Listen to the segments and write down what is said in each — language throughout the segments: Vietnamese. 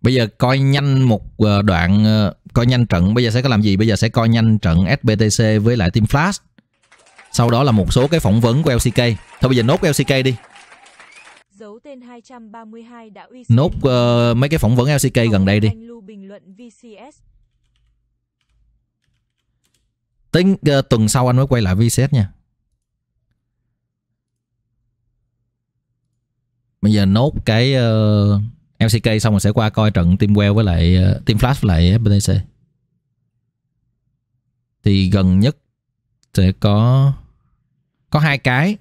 Bây giờ coi nhanh một ờ, đoạn ờ, coi nhanh trận bây giờ sẽ có làm gì? Bây giờ sẽ coi nhanh trận SBTC với lại team Flash. Sau đó là một số cái phỏng vấn của LCK. Thôi bây giờ nốt LCK đi. Dấu tên 232 đã uy nốt uh, mấy cái phỏng vấn LCK Tổng gần đây đi. Tính uh, tuần sau anh mới quay lại VCS nha. Bây giờ nốt cái uh, LCK xong rồi sẽ qua coi trận team well với lại ờ, team flash với lại FBTC thì gần nhất sẽ có có hai cái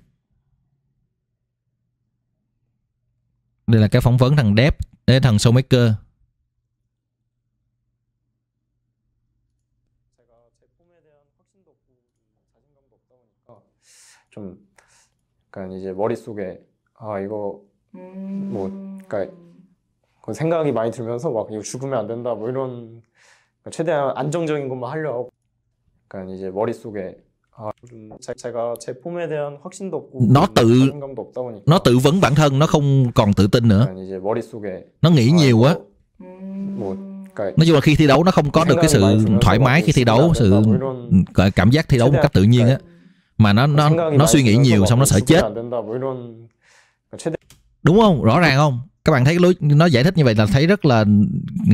đây là cái phỏng vấn thằng Dev đến thằng Showmaker 좀 약간 이제 머릿속에 아 이거 뭐 그러니까 그 생각이 많이 들면서 막 이거 죽으면 안 된다 뭐 이런 최대한 안정적인 것만 하려고 그러니까 이제 머릿속에 아, 제가 제 폼에 대한 확신도 없고 nó tự nó tự vấn bản thân nó không còn tự tin nữa nó nghĩ nhiều quá nói chung là khi thi đấu nó không có được cái sự thoải mái khi thi đấu sự cảm giác thi đấu một cách tự nhiên á mà nó nó nó suy nghĩ nhiều xong nó sợ chết đúng không rõ ràng không các bạn thấy cái lối nó giải thích như vậy là ừ. thấy rất là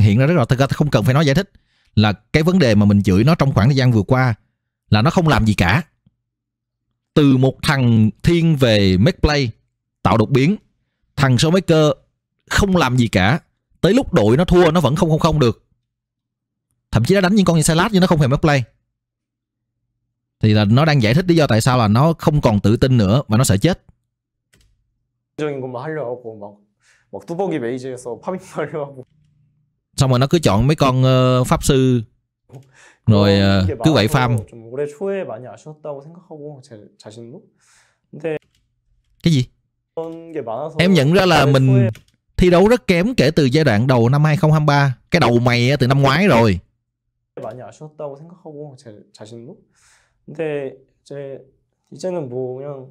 hiện ra rất là thật ra không cần phải nói giải thích là cái vấn đề mà mình chửi nó trong khoảng thời gian vừa qua là nó không làm gì cả từ một thằng thiên về make play tạo đột biến thằng số cơ không làm gì cả tới lúc đội nó thua nó vẫn không không không được thậm chí nó đánh những con như salad nhưng nó không hề make play thì là nó đang giải thích lý do tại sao là nó không còn tự tin nữa và nó sợ chết bông gì 막 뚜벅이 메이즈에서 파밍 하려고 xong rồi nó cứ chọn mấy con uh, pháp sư rồi uh, cứ vậy farm cái gì em nhận ra là mình thi đấu rất kém kể từ giai đoạn đầu năm 2023 cái đầu mày từ năm ngoái rồi 많이 아쉬웠다고 생각하고 제 자신도 근데 이제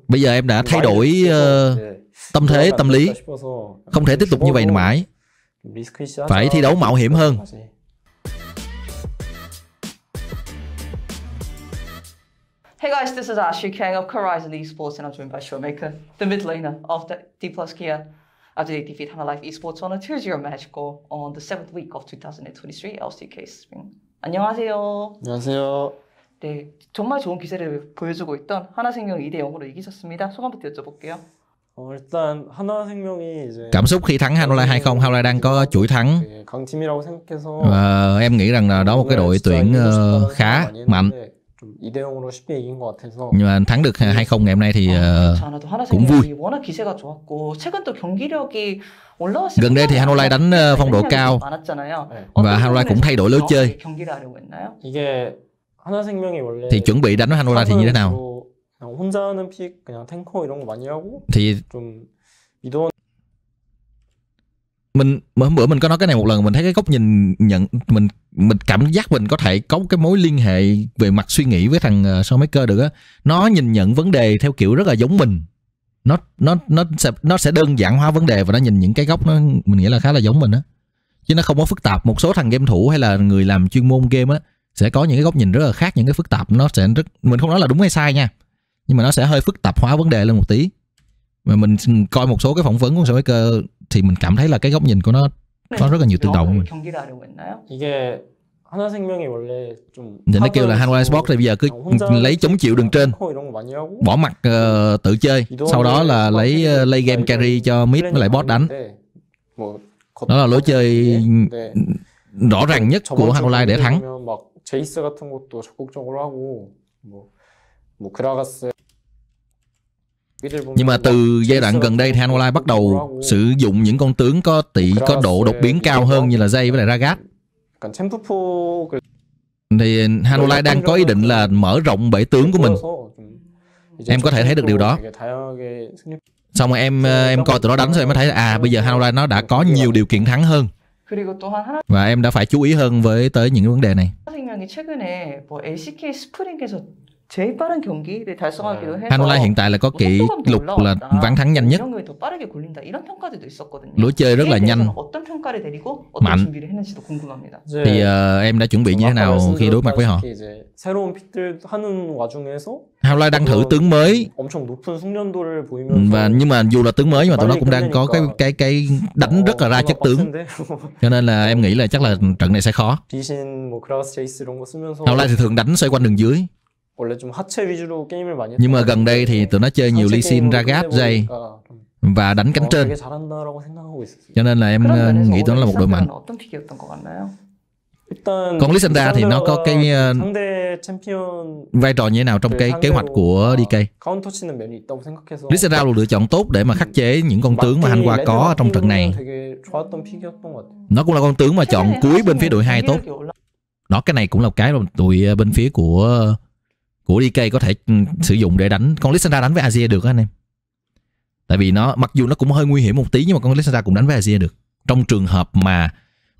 bây giờ em đã thay đổi uh, tâm thế tâm lý không thể tiếp tục như vậy mãi phải thi đấu mạo hiểm hơn Hey guys, this is Ashu Kang of Horizon Esports and I'm joined by Showmaker, the mid laner of the D Plus Kia. After they defeat Hammerlife Esports on a 2-0 match goal on the 7th week of 2023 LCK Spring. 안녕하세요. 안녕하세요. 네, 정말 좋은 기세를 보여주고 있던 하나생명 2대 0으로 이기셨습니다. 소감부터 여쭤볼게요. Cảm xúc khi thắng Hanolai 20 Hanolai đang có chuỗi thắng. 예, em nghĩ rằng là đó là một cái đội tuyển ờ, khá mạnh. Nhưng mà thắng được 2-0 ngày hôm nay thì ờ, cũng vui Gần đây thì Hanolai đánh ờ, phong độ cao và 어떤 Hanolai cũng thay đổi lối chơi thì chuẩn bị đánh với Hanola thì như thế nào thì mình hôm bữa mình có nói cái này một lần mình thấy cái góc nhìn nhận mình mình cảm giác mình có thể có cái mối liên hệ về mặt suy nghĩ với thằng uh, sau mấy cơ được á nó nhìn nhận vấn đề theo kiểu rất là giống mình nó nó nó sẽ nó sẽ đơn giản hóa vấn đề và nó nhìn những cái góc nó mình nghĩ là khá là giống mình á chứ nó không có phức tạp một số thằng game thủ hay là người làm chuyên môn game á sẽ có những cái góc nhìn rất là khác những cái phức tạp nó sẽ rất mình không nói là đúng hay sai nha nhưng mà nó sẽ hơi phức tạp hóa vấn đề lên một tí mà mình coi một số cái phỏng vấn của sở cơ thì mình cảm thấy là cái góc nhìn của nó có rất là nhiều tương đồng 이게 하나 생명이 원래 좀 Thì dạ, nó kêu là Hanwha Sport thì bây giờ cứ lấy chống chịu đường trên bỏ mặt ờ, tự chơi sau đó là lấy uh, lay game carry cho mid với lại bot đánh đó là lối chơi rõ ràng nhất của Hanwha để thắng 제이스 같은 것도 적극적으로 하고 뭐, 뭐 그라가스 nhưng mà từ giai đoạn gần đây thì Hanolai bắt đầu sử dụng những con tướng có tỷ có độ đột biến cao hơn như là Zay với lại Ragat. Thì Hanolai đang có ý định là mở rộng bể tướng của mình. Em có thể thấy được điều đó. Xong rồi em em coi từ đó đánh rồi em mới thấy là, à bây giờ Hanolai nó đã có nhiều điều kiện thắng hơn. Và em đã phải chú ý hơn với tới những vấn đề này. 최근에 뭐 LCK 스프링께서 Anola hiện tại là có kỷ lục là ván thắng nhanh nhất. Lối chơi rất là nhanh, mạnh. Thì uh, em đã chuẩn bị như thế nào khi đối mặt với họ? Howlai đang thử tướng mới và nhưng mà dù là tướng mới nhưng mà tụi nó cũng đang có cái cái cái đánh rất là ra chất tướng cho nên là em nghĩ là chắc là trận này sẽ khó Howlai thì thường đánh xoay quanh đường dưới nhưng mà gần đây thì tụi nó chơi nhiều Lee Sin ra gáp và đánh cánh trên. Cho nên là em nghĩ tụi nó là một đội mạnh. Còn Lissandra thì nó có cái vai trò như thế nào trong cái kế hoạch của DK? Lissandra là lựa chọn tốt để mà khắc chế những con tướng mà Hanwa có trong trận này. Nó cũng là con tướng mà chọn cuối bên phía đội 2 tốt. Đó, cái này cũng là cái mà tụi ờ, bên phía của của DK có thể ừ, sử dụng để đánh con Lissandra đánh với Azir được anh em tại vì nó mặc dù nó cũng hơi nguy hiểm một tí nhưng mà con Lissandra cũng đánh với Azir được trong trường hợp mà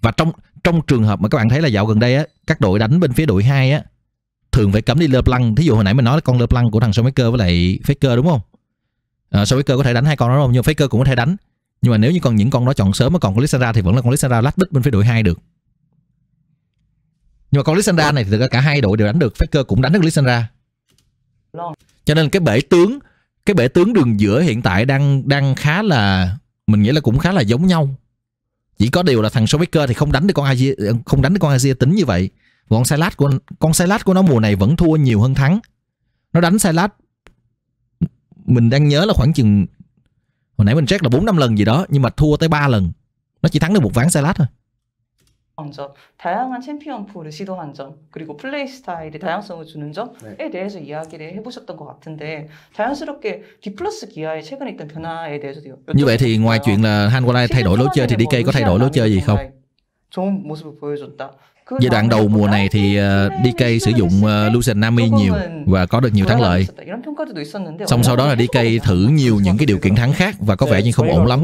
và trong trong trường hợp mà các bạn thấy là dạo gần đây á các đội đánh bên phía đội 2 á thường phải cấm đi lơ plăng thí dụ hồi nãy mình nói là con lơ plăng của thằng Showmaker với lại Faker đúng không à, ờ, Showmaker có thể đánh hai con đó không nhưng Faker cũng có thể đánh nhưng mà nếu như còn những con đó chọn sớm mà còn con Lissandra thì vẫn là con Lissandra lách đích bên phía đội 2 được nhưng mà con Lissandra ờ. này thì thực cả hai đội đều đánh được Faker cũng đánh được Lissandra cho nên cái bể tướng cái bể tướng đường giữa hiện tại đang đang khá là mình nghĩ là cũng khá là giống nhau chỉ có điều là thằng Sovicker thì không đánh được con Asia không đánh được con Asia tính như vậy và con Silas của con Silas của nó mùa này vẫn thua nhiều hơn thắng nó đánh Silas mình đang nhớ là khoảng chừng hồi nãy mình check là bốn năm lần gì đó nhưng mà thua tới ba lần nó chỉ thắng được một ván Silas thôi 점, 다양한 챔피언 풀을 시도한 점, 그리고 플레이 스타일이 다양성을 주는 점에 네. 대해서 이야기를 해보셨던 것 같은데 자연스럽게 D 플러스 기아의 최근에 있던 변화에 대해서도 Như vậy thì ngoài chuyện là Han Qualay thay đổi lối chơi thì DK có thay đổi lối chơi gì không? 좋은 모습을 보여줬다. Giai đoạn đầu mùa này thì ờ, DK sử dụng ờ, Lucid Nami nhiều và có được nhiều thắng lợi. Xong sau đó là DK thử nhiều những cái điều kiện thắng khác và có vẻ như không ổn lắm.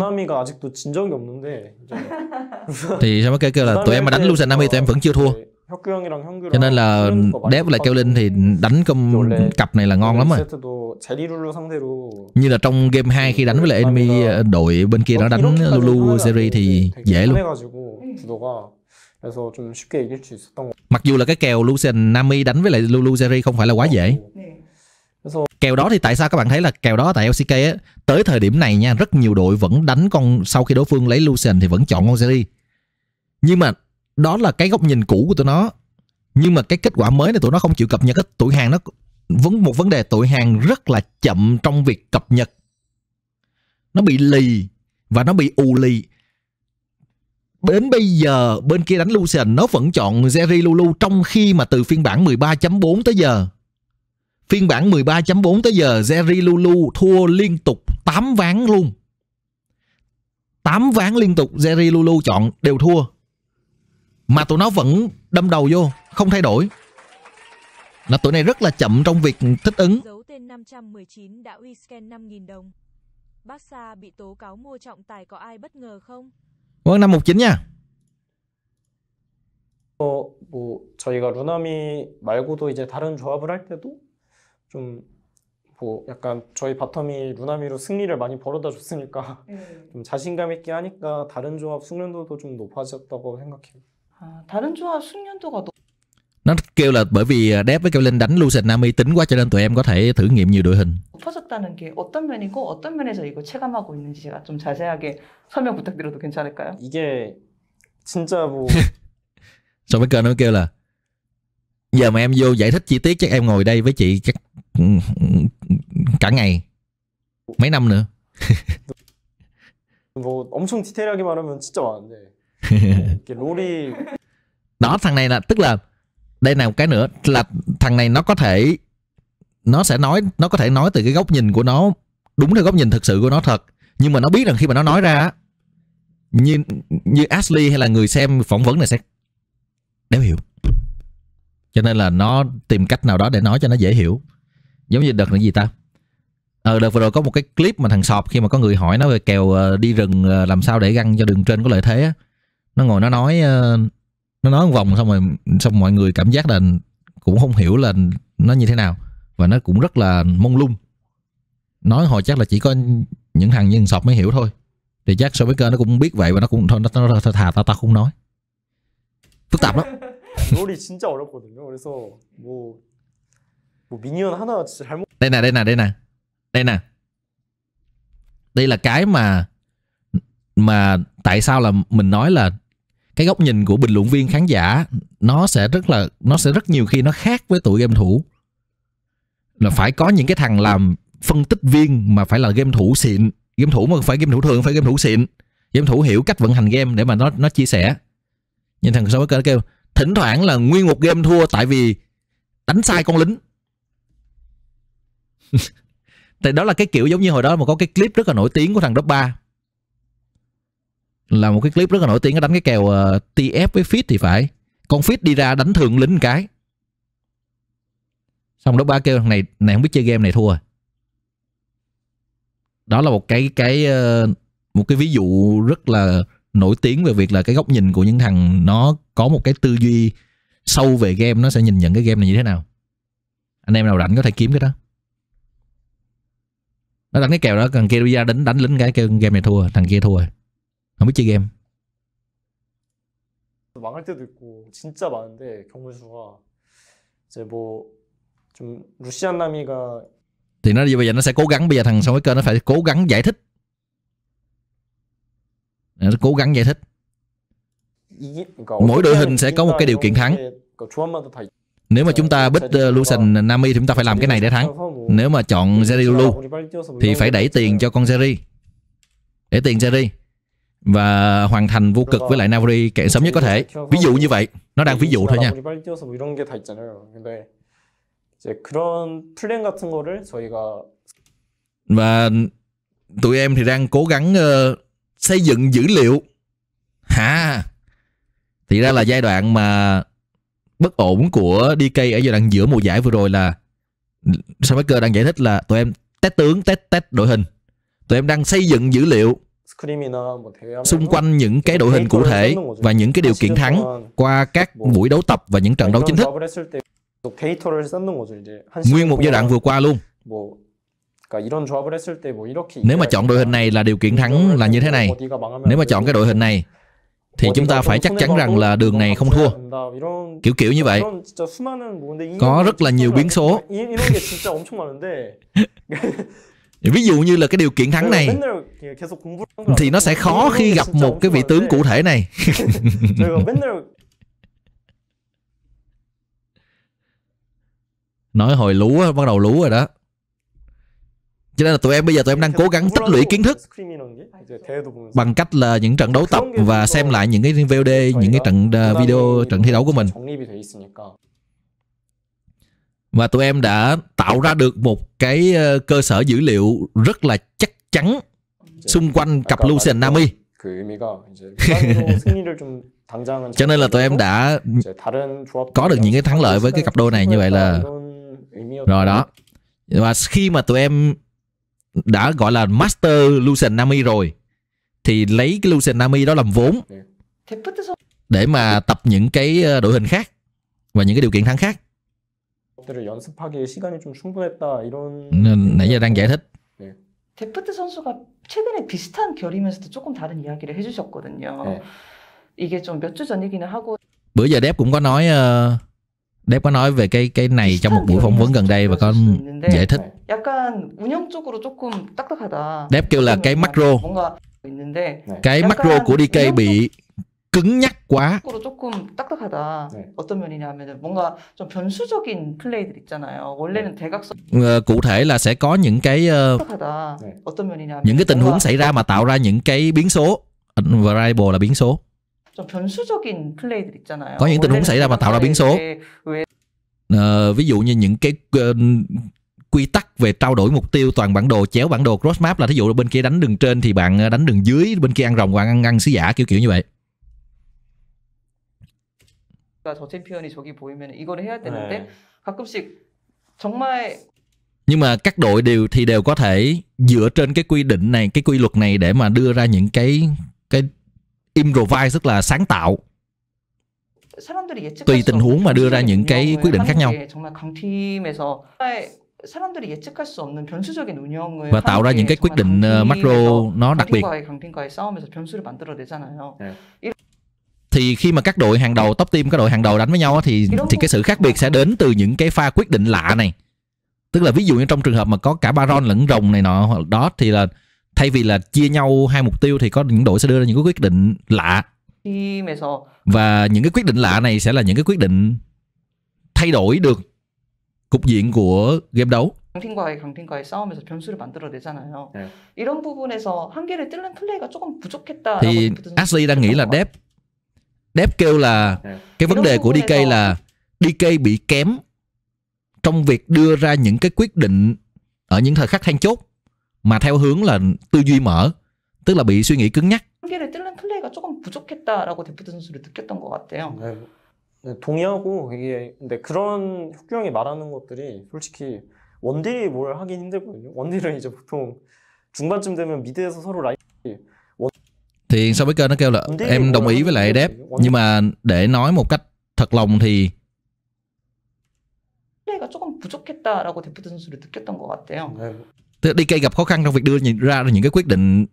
Thì sao mới kêu là tụi em mà đánh Lucid Nami tụi em vẫn chưa thua. Cho nên là Dev lại kêu Linh thì đánh công cặp này là ngon lắm rồi Như là trong game 2 khi đánh với lại enemy ờ, đội bên kia nó đánh Lulu Zeri thì dễ luôn 그래서 좀 쉽게 이길 수 있었던 것 Mặc dù là cái kèo Lucien Nami đánh với lại Lulu Seri không phải là quá dễ. Kèo đó thì tại sao các bạn thấy là kèo đó tại LCK á, tới thời điểm này nha, rất nhiều đội vẫn đánh con sau khi đối phương lấy Lucien thì vẫn chọn con Seri. Nhưng mà đó là cái góc nhìn cũ của tụi nó. Nhưng mà cái kết quả mới này tụi nó không chịu cập nhật á, tụi hàng nó vẫn một vấn đề tụi hàng rất là chậm trong việc cập nhật. Nó bị lì và nó bị u lì đến bây giờ bên kia đánh Lucian nó vẫn chọn Jerry Lulu trong khi mà từ phiên bản 13.4 tới giờ phiên bản 13.4 tới giờ Jerry Lulu thua liên tục 8 ván luôn 8 ván liên tục Jerry Lulu chọn đều thua mà tụi nó vẫn đâm đầu vô không thay đổi là tụi này rất là chậm trong việc thích ứng dấu tên 519 đã uy scan 5.000 đồng Barca bị tố cáo mua trọng tài có ai bất ngờ không? Vâng, 519 nha. 어, 뭐 저희가 루나미 말고도 이제 다른 조합을 할 때도 좀 뭐 약간 저희 바텀이 루나미로 승리를 많이 벌어다 줬으니까 네. 좀 자신감 있게 하니까 다른 조합 숙련도도 좀 높아졌다고 생각해요. 아, 다른 조합 숙련도가 nó kêu là bởi vì Dev với Kêu Linh đánh Lucid Nami tính quá cho nên tụi em có thể thử nghiệm nhiều đội hình. 터졌다는 게 어떤 면이고 어떤 면에서 이거 체감하고 있는지 제가 좀 자세하게 설명 부탁드려도 괜찮을까요? 이게 진짜 뭐 So với nó kêu là giờ mà em vô giải thích chi tiết chắc em ngồi đây với chị chắc ừ, cả ngày mấy năm nữa. 뭐 엄청 디테일하게 말하면 진짜 많은데 이게 롤이 đó thằng này là tức là đây là một cái nữa là thằng này nó có thể nó sẽ nói nó có thể nói từ cái góc nhìn của nó đúng theo góc nhìn thực sự của nó thật nhưng mà nó biết rằng khi mà nó nói ra như như Ashley hay là người xem phỏng vấn này sẽ đéo hiểu cho nên là nó tìm cách nào đó để nói cho nó dễ hiểu giống như đợt là gì ta ờ đợt vừa rồi có một cái clip mà thằng sọp khi mà có người hỏi nó về kèo ờ, đi rừng ờ, làm sao để găng cho đường trên có lợi thế nó ngồi nó nói ờ, nó nói một vòng xong rồi xong mọi người cảm giác là cũng không hiểu là nó như thế nào và nó cũng rất là mông lung nói hồi chắc là chỉ có những thằng nhân sọc mới hiểu thôi thì chắc so với cơ nó cũng biết vậy và nó cũng thôi nó, nó, nó thà tao tao không nói phức tạp lắm đây nè đây nè đây nè đây nè đây là cái mà mà tại sao là mình nói là cái góc nhìn của bình luận viên khán giả nó sẽ rất là nó sẽ rất nhiều khi nó khác với tụi game thủ là phải có những cái thằng làm phân tích viên mà phải là game thủ xịn game thủ mà phải game thủ thường phải game thủ xịn game thủ hiểu cách vận hành game để mà nó nó chia sẻ nhưng thằng sau kêu thỉnh thoảng là nguyên một game thua tại vì đánh sai con lính tại đó là cái kiểu giống như hồi đó mà có cái clip rất là nổi tiếng của thằng Drop 3 là một cái clip rất là nổi tiếng nó đánh cái kèo uh, ờ, TF với Fit thì phải con Fit đi ra đánh thượng lính cái xong đó ba kêu thằng này này không biết chơi game này thua đó là một cái cái ờ, một cái ví dụ rất là nổi tiếng về việc là cái góc nhìn của những thằng nó có một cái tư duy sâu về game nó sẽ nhìn nhận cái game này như thế nào anh em nào rảnh có thể kiếm cái đó nó đánh cái kèo đó thằng kia đi ra đánh đánh lính cái kêu game này thua thằng kia thua không biết chơi game 망할 때도 있고 진짜 많은데 경우 수가 이제 뭐 루시안 남이가 thì nó bây giờ nó sẽ cố gắng bây giờ thằng sông cái kênh nó phải cố gắng giải thích nó cố gắng giải thích mỗi đội hình sẽ có một cái điều kiện thắng nếu mà dạ, chúng ta bích uh, Lucian Nami thì chúng ta phải làm cái này để thắng nếu mà chọn Jerry Lu thì phải đẩy tiền cho con Jerry để tiền Jerry và hoàn thành vô cực với lại Nauri kẻ sớm nhất có thể. Ví dụ như vậy, nó đang ví dụ thôi nha. Và tụi em thì đang cố gắng uh, xây dựng dữ liệu. Ha, Thì ra là giai đoạn mà bất ổn của DK ở giai đoạn giữa mùa giải vừa rồi là Sao Baker đang giải thích là tụi em test tướng, test test đội hình. Tụi em đang xây dựng dữ liệu xung quanh những cái đội hình cụ thể và những cái điều kiện thắng qua các buổi đấu tập và những trận đấu chính thức. Nguyên một giai đoạn vừa qua luôn. Nếu mà chọn đội hình này là điều kiện thắng là như thế này. Nếu mà chọn cái đội hình này thì chúng ta phải chắc chắn rằng là đường này không thua. Kiểu kiểu như vậy. Có rất là nhiều biến số. ví dụ như là cái điều kiện thắng này thì nó sẽ khó khi gặp một cái vị tướng cụ thể này nói hồi lú bắt đầu lú rồi đó cho nên là tụi em bây giờ tụi em đang cố gắng tích lũy kiến thức bằng cách là những trận đấu tập và xem lại những cái VOD, những cái trận à, video, trận thi đấu của mình và tụi em đã tạo ra được một cái ờ, cơ sở dữ liệu rất là chắc chắn xung quanh cặp Lucy and Nami. Cho nên là tụi em đã có được những cái thắng lợi với cái cặp đôi này như vậy là rồi đó. Và khi mà tụi em đã gọi là Master Lucy and Nami rồi thì lấy cái Lucy and Nami đó làm vốn để mà tập những cái ờ, đội hình khác và những cái điều kiện thắng khác. 들을 연습하기에 시간이 좀 충분했다 이런 nãy giờ đang giải thích 데프트 선수가 최근에 비슷한 결이면서도 조금 다른 이야기를 해주셨거든요. 네. 이게 좀 전이기는 하고 bữa giờ Dép cũng có nói uh, ờ, Dép có nói về cái cái này trong một buổi phỏng vấn gần đây và con giải thích. 약간 운영 쪽으로 조금 딱딱하다. Dép kêu là cái macro. 뭔가 있는데 cái macro của DK bị cứng nhắc quá. 조금 딱딱하다. 네. 어떤 면이냐면은 뭔가 좀 변수적인 플레이들 있잖아요. 원래는 대각선 cụ thể là sẽ có những cái uh, 네. 어떤 면이냐면 những cái tình huống xảy ra mà tạo ra những cái biến số variable là biến số. 좀 변수적인 플레이들 있잖아요. có những tình huống xảy ra mà tạo ra biến số. Uh, ví dụ như những cái uh, quy tắc về trao đổi mục tiêu toàn bản đồ chéo bản đồ cross map là thí dụ là bên kia đánh đường trên thì bạn ờ, đánh đường dưới bên kia ăn rồng bạn ăn ăn sứ giả kiểu kiểu như vậy 저 챔피언이 nhưng mà các đội đều thì đều có thể dựa trên cái quy định này cái quy luật này để mà đưa ra những cái cái improvise rất là sáng tạo tùy tình huống mà đưa ra những cái quyết định khác nhau và tạo ra những cái quyết định ờ, macro nó đặc biệt thì khi mà các đội hàng đầu top team các đội hàng đầu đánh với nhau thì thì cái sự khác biệt sẽ đến từ những cái pha quyết định lạ này tức là ví dụ như trong trường hợp mà có cả baron lẫn rồng này nọ hoặc đó thì là thay vì là chia nhau hai mục tiêu thì có những đội sẽ đưa ra những cái quyết định lạ và những cái quyết định lạ này sẽ là những cái quyết định thay đổi được cục diện của game đấu 강팀과의 강팀과의 싸움에서 변수를 만들어내잖아요. 네. 이런 부분에서 한계를 뚫는 플레이가 조금 부족했다. thì Ashley đang nghĩ là Depp Đép kêu là à. cái vấn đề của DK là DK bị kém trong việc đưa ra những cái quyết định ở những thời khắc then chốt mà theo hướng là tư duy mở, tức là bị suy nghĩ cứng nhắc. 경기를 뚫는 플레이가 조금 부족했다라고 데프트 선수를 느꼈던 것 같아요. 네, 네, 동의하고 이게 근데 그런 효규 형이 말하는 것들이 솔직히 원딜이 뭘 하긴 힘들거든요. 원딜은 이제 보통 중반쯤 되면 미드에서 서로 라인 thì sau mấy cơ nó kêu là em đồng ý với lại đép nhưng mà để nói một cách thật lòng thì đi cây gặp khó khăn trong việc đưa ra những cái quyết định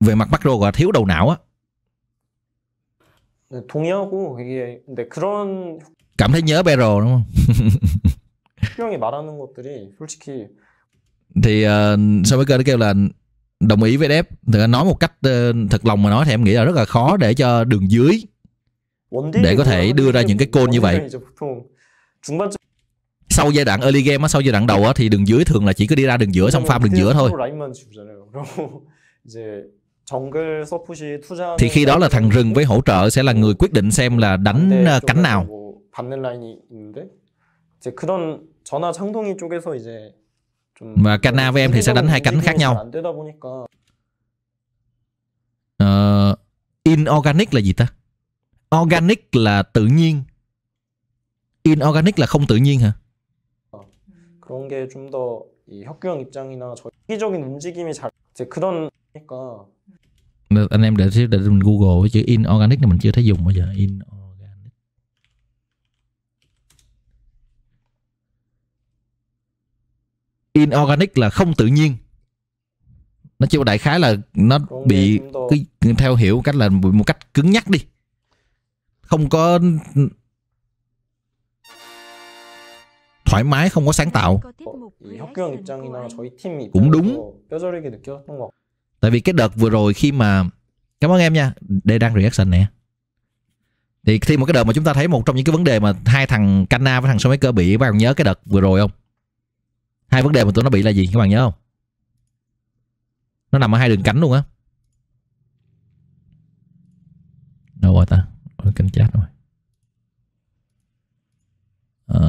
về mặt macro và thiếu đầu não á. cảm thấy nhớ Bero đúng không? thì 말하는 것들이 솔직히 thì uh, kêu là đồng ý với Dev thực nói một cách ờ, thật lòng mà nói thì em nghĩ là rất là khó để cho đường dưới để có thể đưa ra những cái côn như vậy sau giai đoạn early game sau giai đoạn đầu thì đường dưới thường là chỉ có đi ra đường giữa xong farm đường giữa thôi thì khi đó là thằng rừng với hỗ trợ sẽ là người quyết định xem là đánh ờ, cánh nào và Kana với em thì sẽ đánh hai cánh khác nhau uh, Inorganic là gì ta? Organic là tự nhiên Inorganic là không tự nhiên hả? Ờ, anh em để để mình Google với chữ inorganic này mình chưa thấy dùng bao giờ in inorganic là không tự nhiên nó chưa đại khái là nó Còn bị cái, theo hiểu cách là một cách cứng nhắc đi không có thoải mái không có sáng tạo cũng đúng tại vì cái đợt vừa rồi khi mà cảm ơn em nha đây đang reaction nè thì khi một cái đợt mà chúng ta thấy một trong những cái vấn đề mà hai thằng Cana với thằng Showmaker bị các bạn nhớ cái đợt vừa rồi không hai vấn đề mà tụi nó bị là gì các bạn nhớ không nó nằm ở hai đường cánh luôn á đâu rồi ta ở cánh chat rồi à...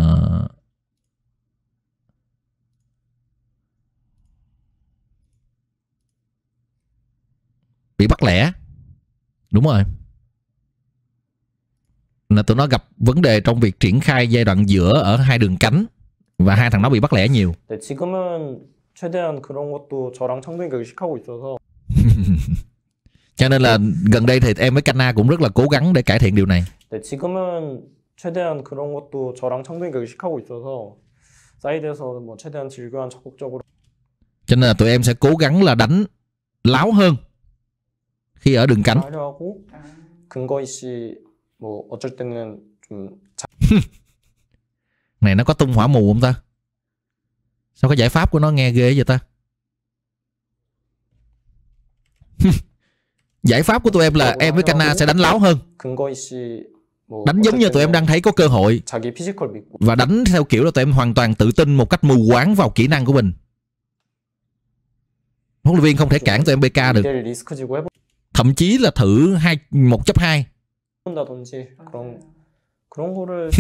bị bắt lẻ đúng rồi là tụi nó gặp vấn đề trong việc triển khai giai đoạn giữa ở hai đường cánh và hai thằng đó bị bắt lẻ nhiều. 네, 지금은 최대한 그런 것도 저랑 창동이가 의식하고 있어서 cho nên là gần đây thì em với Cana cũng rất là cố gắng để cải thiện điều này. 네, 지금은 최대한 그런 것도 저랑 창동이가 의식하고 있어서 사이드에서 뭐 최대한 질교한 적극적으로 cho nên là tụi em sẽ cố gắng là đánh láo hơn khi ở đường cánh. 하려고 근거 있이 뭐 어쩔 때는 좀 Này nó có tung hỏa mù không ta? Sao cái giải pháp của nó nghe ghê vậy ta? giải pháp của tụi em là em với Kana sẽ đánh láo hơn. Đánh giống như tụi em đang thấy có cơ hội Và đánh theo kiểu là tụi em hoàn toàn tự tin Một cách mù quáng vào kỹ năng của mình Huấn luyện viên không thể cản tụi em BK được Thậm chí là thử hai một chấp hai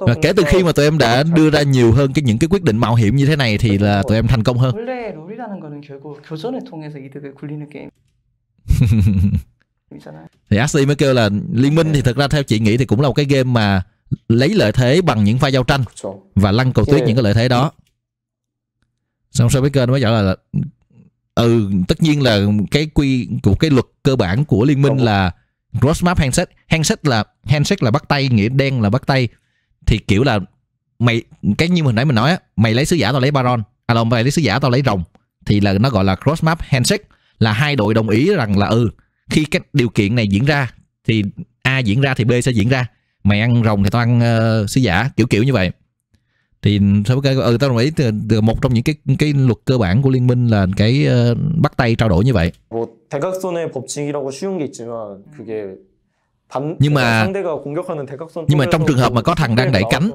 và kể từ khi mà tụi em đã đưa ra nhiều hơn cái những cái quyết định mạo hiểm như thế này thì là tụi em thành công hơn thì Ashley mới kêu là liên minh thì thật ra theo chị nghĩ thì cũng là một cái game mà lấy lợi thế bằng những pha giao tranh và lăn cầu tuyết những cái lợi thế đó xong sau Baker mới trả là ừ tất nhiên là cái quy của cái luật cơ bản của liên minh là roadmap handshake handshake là handshake là bắt tay nghĩa đen là bắt tay thì kiểu là mày cái như hồi nãy mình nói á mày lấy sứ giả tao lấy baron à là mày lấy sứ giả tao lấy rồng thì là nó gọi là roadmap handshake là hai đội đồng ý rằng là ừ khi cái điều kiện này diễn ra thì a diễn ra thì b sẽ diễn ra mày ăn rồng thì tao ăn uh, sứ giả kiểu kiểu như vậy thì sao cái ừ, tao đồng ý từ, từ một trong những cái cái luật cơ bản của liên minh là cái uh, bắt tay trao đổi như vậy nhưng mà nhưng mà trong trường hợp mà có thằng đang đẩy cánh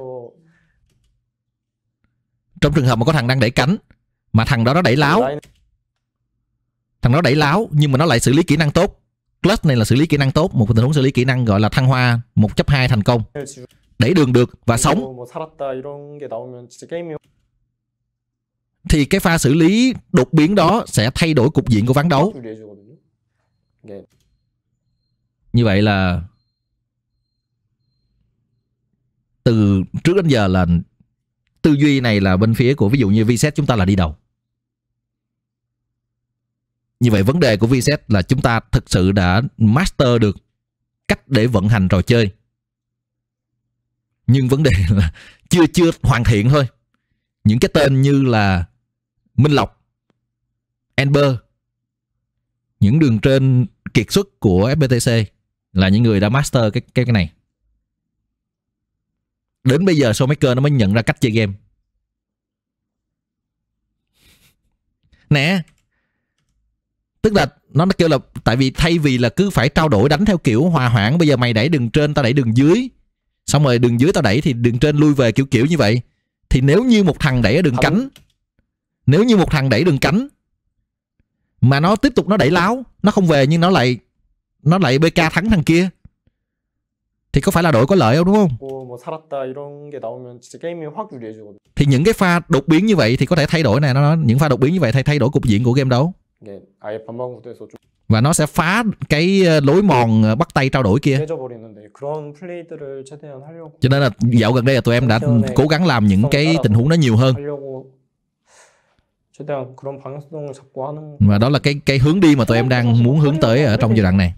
trong trường hợp mà có thằng đang đẩy cánh mà thằng đó nó đẩy láo thằng đó đẩy láo nhưng mà nó lại xử lý kỹ năng tốt Clutch này là xử lý kỹ năng tốt Một tình huống xử lý kỹ năng gọi là thăng hoa một chấp hai thành công để đường được và sống thì cái pha xử lý đột biến đó sẽ thay đổi cục diện của ván đấu như vậy là từ trước đến giờ là tư duy này là bên phía của ví dụ như VSET chúng ta là đi đầu như vậy vấn đề của VSET là chúng ta thực sự đã master được cách để vận hành trò chơi nhưng vấn đề là chưa chưa hoàn thiện thôi những cái tên như là Minh Lộc Amber những đường trên kiệt xuất của FPTC là những người đã master cái cái cái này đến bây giờ Showmaker nó mới nhận ra cách chơi game nè tức là nó kêu là tại vì thay vì là cứ phải trao đổi đánh theo kiểu hòa hoãn bây giờ mày đẩy đường trên tao đẩy đường dưới xong rồi đường dưới tao đẩy thì đường trên lui về kiểu kiểu như vậy thì nếu như một thằng đẩy ở đường cánh nếu như một thằng đẩy đường cánh mà nó tiếp tục nó đẩy láo nó không về nhưng nó lại nó lại bk thắng thằng kia thì có phải là đội có lợi không đúng không? Thì những cái pha đột biến như vậy thì có thể thay đổi này nó những pha đột biến như vậy thay thay đổi cục diện của game đấu và nó sẽ phá cái ờ, lối mòn ờ, bắt tay trao đổi kia cho nên là dạo gần đây là tụi em đã cố gắng làm những cái tình huống đó nhiều hơn và đó là cái cái hướng đi mà tụi em đang muốn hướng tới ở trong giai đoạn này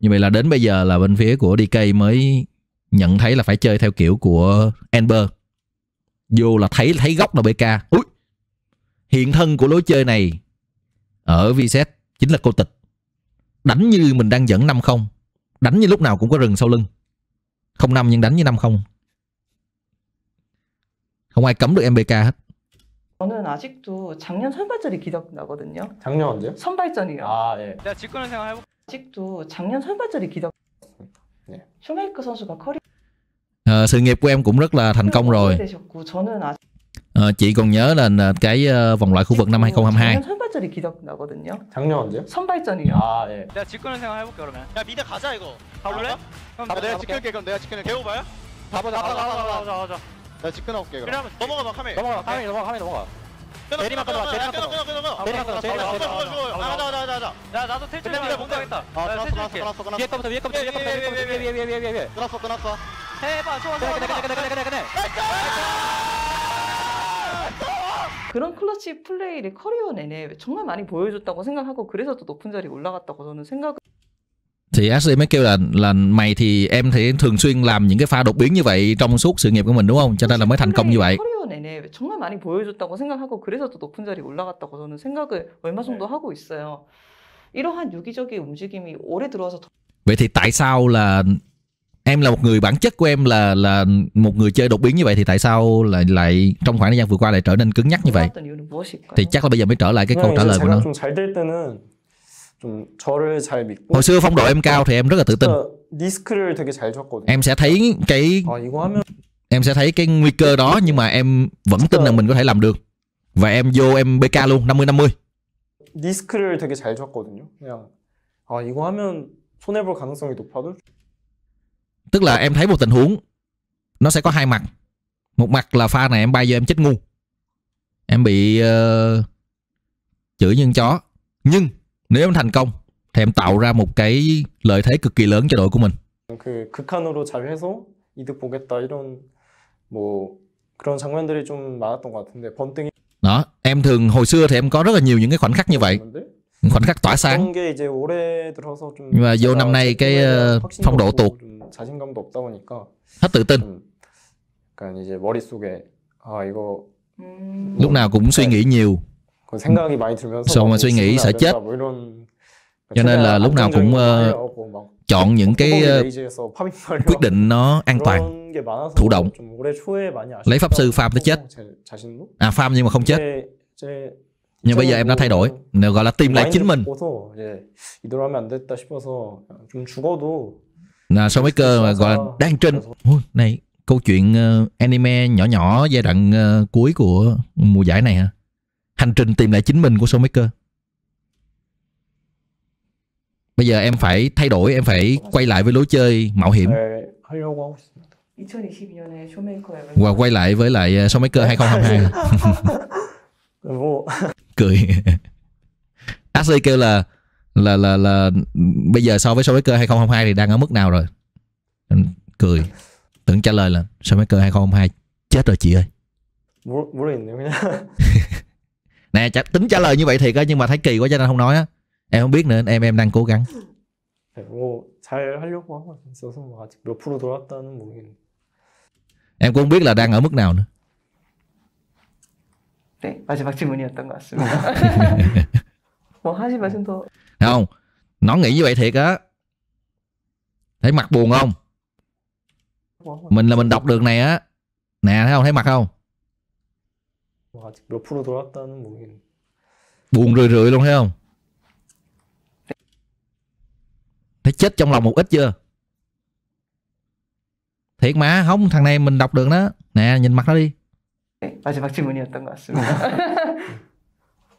như vậy là đến bây giờ là bên phía của DK mới nhận thấy là phải chơi theo kiểu của Ember. vô là thấy thấy góc là BK Ui, hiện thân của lối chơi này ở VZ chính là cô tịch. Đánh như mình đang dẫn 5 không Đánh như lúc nào cũng có rừng sau lưng. Không năm nhưng đánh như năm không. Không ai cấm được MBK hết. 저는 아직도 작년 선발전이 기억나거든요. 작년 언제? 선발전이요. 아, 예. 내가 직구는 생활 해볼... 아직도 작년 선발전이 기억... 네. 쇼메이커 선수가 커리... 어, ờ, sự nghiệp của em cũng rất là thành công rồi. 저는 아직... 어, chị còn nhớ là cái vòng loại khu vực năm 2022 선발전이 기억나거든요. 작년 언제요? 선발전이요. 아 예. 내가 직구는 생각 해볼게 그러면. 야 미드 가자 이거. 가볼래? 그 내가 지킬게 그 내가 지킬게. 개오바야? 가보자 가보자 가보자 가보자. 내가 지켜놓을게 그럼. 그러면 넘어가 봐 카메. 넘어가 카메 네. 넘어가 카메 넘어가. 대리만 끊어 대리만 끊어 끊어 대리만 끊어 대리만 아, 끊어 가 나가 나가 나가 나 나도 탈출 내가 못겠다나 탈출할게 위에 거부터 위에 거부터 위에 거부터 위에 거부터 위에 위에 위에 위에 위에 끊었어 끊었어 해봐 좋아 좋아 내가 내가 내가 내가 내가 내가 내가 그런 클러치 플레이를 커리어 내내 정말 많이 보여줬다고 생각하고 그래서 더 높은 자리에 올라갔다고 저는 생각. thì AC mới kêu là là mày thì em thì thường xuyên làm những cái pha đột biến như vậy trong suốt sự nghiệp của mình đúng không? Cho nên là mới thành công như vậy. 내내 정말 많이 보여줬다고 생각하고 그래서 더 높은 자리에 올라갔다고 저는 생각을 얼마 정도 하고 있어요. 이러한 유기적인 움직임이 오래 들어와서 Vậy thì tại sao là em là một người bản chất của em là là một người chơi đột biến như vậy thì tại sao lại lại trong khoảng thời gian vừa qua lại trở nên cứng nhắc như vậy thì chắc là bây giờ mới trở lại cái câu trả lời của nó hồi xưa phong độ em cao thì em rất là tự tin em sẽ thấy cái em sẽ thấy cái nguy cơ đó nhưng mà em vẫn tin là mình có thể làm được và em vô em BK luôn 50 50 리스크를 되게 잘 줬거든요. 그냥 아 이거 하면 손해 볼 가능성이 높아도 Tức là ờ. em thấy một tình huống Nó sẽ có hai mặt Một mặt là pha này em bay vô em chết ngu Em bị uh, Chửi nhân chó Nhưng nếu em thành công Thì em tạo ra một cái lợi thế cực kỳ lớn cho đội của mình 그 극한으로 잘 해서 이득 보겠다 이런 뭐 그런 장면들이 좀 많았던 것 같은데 번뜩이 đó em thường hồi xưa thì em có rất là nhiều những cái khoảnh khắc như vậy khoảnh khắc tỏa sáng nhưng mà vô năm nay cái ờ, phong độ tuột hết tự tin lúc nào cũng suy nghĩ nhiều xong mà suy nghĩ sẽ chết cho nên là lúc nào cũng ờ, chọn những cái ờ, quyết định nó an toàn thụ động lấy pháp sư farm tới chết à farm nhưng mà không chết nhưng bây giờ em đã thay đổi nếu gọi là tìm lại chính mình là so với cơ mà gọi là đang trên Ôi, này câu chuyện anime nhỏ nhỏ giai đoạn cuối của mùa giải này hả hành trình tìm lại chính mình của so cơ bây giờ em phải thay đổi em phải quay lại với lối chơi mạo hiểm và quay lại với lại showmaker 2022 cười Ashley kêu là là là là bây giờ so với so với cơ 2022 thì đang ở mức nào rồi cười tưởng trả lời là so với cơ 2022 chết rồi chị ơi nè chả, tính trả lời như vậy thiệt á nhưng mà thấy kỳ quá cho nên không nói á em không biết nữa em em đang cố gắng em cũng không biết là đang ở mức nào nữa 네 마지막 질문이었던 것 같습니다. 뭐 하지 말씀도 không nó nghĩ như vậy thiệt á thấy mặt buồn không mình là mình đọc được này á nè thấy không thấy mặt không buồn rười rượi luôn thấy không thấy chết trong lòng một ít chưa thiệt mà không thằng này mình đọc được đó nè nhìn mặt nó đi 네, 마지막 질문이었던 것 같습니다.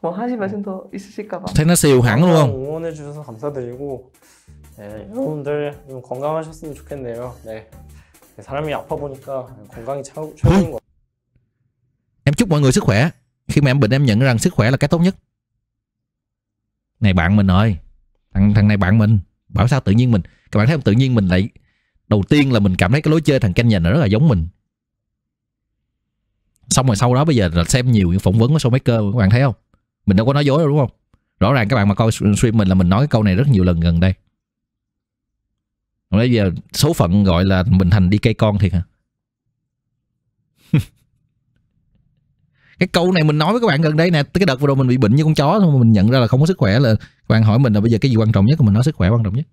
뭐 하실 말씀 더 있으실까 봐. 테네스에 강 항상 응원해 주셔서 감사드리고 네, 여러분들 좀 건강하셨으면 좋겠네요. 네. 사람이 아파 보니까 건강이 최고인 것 같아요. Em chúc mọi người sức khỏe. Khi mà em bệnh em nhận rằng sức khỏe là cái tốt nhất. Này bạn mình ơi. Thằng thằng này bạn mình. Bảo sao tự nhiên mình. Các bạn thấy không? Tự nhiên mình lại đầu tiên là mình cảm thấy cái lối chơi thằng canh nhà nó rất là giống mình xong rồi sau đó bây giờ là xem nhiều những phỏng vấn của showmaker các bạn thấy không mình đâu có nói dối đâu đúng không rõ ràng các bạn mà coi stream mình là mình nói cái câu này rất nhiều lần gần đây bây giờ số phận gọi là mình thành đi cây con thiệt hả cái câu này mình nói với các bạn gần đây nè cái đợt vừa rồi mình bị bệnh như con chó mà mình nhận ra là không có sức khỏe là các bạn hỏi mình là bây giờ cái gì quan trọng nhất của mình nói sức khỏe quan trọng nhất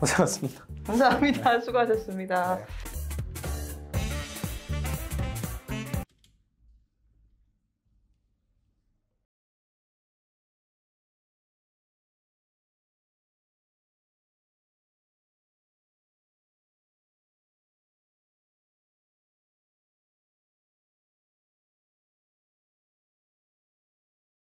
고생하셨습니다. 감사합니다. 수고하셨습니다. 네.